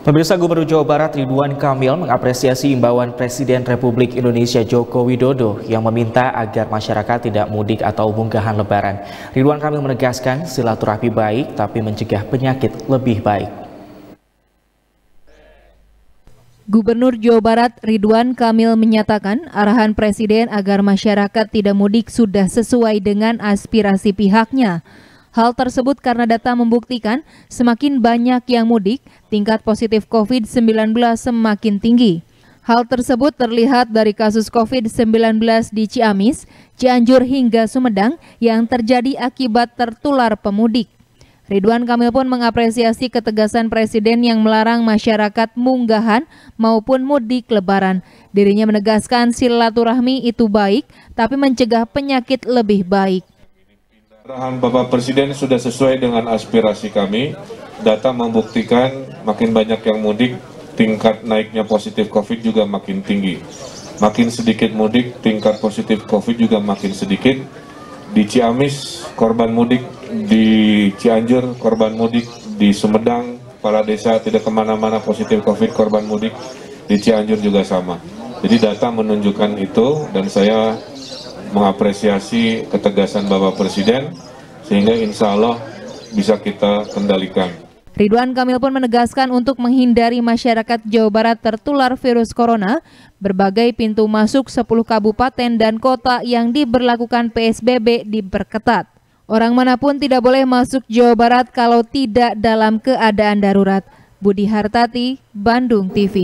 Pemirsa Gubernur Jawa Barat Ridwan Kamil mengapresiasi imbauan Presiden Republik Indonesia Joko Widodo yang meminta agar masyarakat tidak mudik atau munggahan lebaran. Ridwan Kamil menegaskan silaturahmi baik tapi mencegah penyakit lebih baik. Gubernur Jawa Barat Ridwan Kamil menyatakan arahan Presiden agar masyarakat tidak mudik sudah sesuai dengan aspirasi pihaknya. Hal tersebut karena data membuktikan semakin banyak yang mudik, tingkat positif COVID-19 semakin tinggi. Hal tersebut terlihat dari kasus COVID-19 di Ciamis, Cianjur hingga Sumedang yang terjadi akibat tertular pemudik. Ridwan Kamil pun mengapresiasi ketegasan Presiden yang melarang masyarakat munggahan maupun mudik lebaran. Dirinya menegaskan silaturahmi itu baik, tapi mencegah penyakit lebih baik. Arahan Bapak Presiden sudah sesuai dengan aspirasi kami. Data membuktikan makin banyak yang mudik, tingkat naiknya positif COVID juga makin tinggi. Makin sedikit mudik, tingkat positif COVID juga makin sedikit. Di Ciamis, korban mudik. Di Cianjur, korban mudik. Di Sumedang, para desa tidak kemana-mana positif COVID, korban mudik. Di Cianjur juga sama. Jadi data menunjukkan itu dan saya mengapresiasi ketegasan Bapak Presiden sehingga insya Allah bisa kita kendalikan. Ridwan Kamil pun menegaskan untuk menghindari masyarakat Jawa Barat tertular virus corona, berbagai pintu masuk 10 kabupaten dan kota yang diberlakukan PSBB diperketat. Orang manapun tidak boleh masuk Jawa Barat kalau tidak dalam keadaan darurat. Budi Hartati, Bandung TV.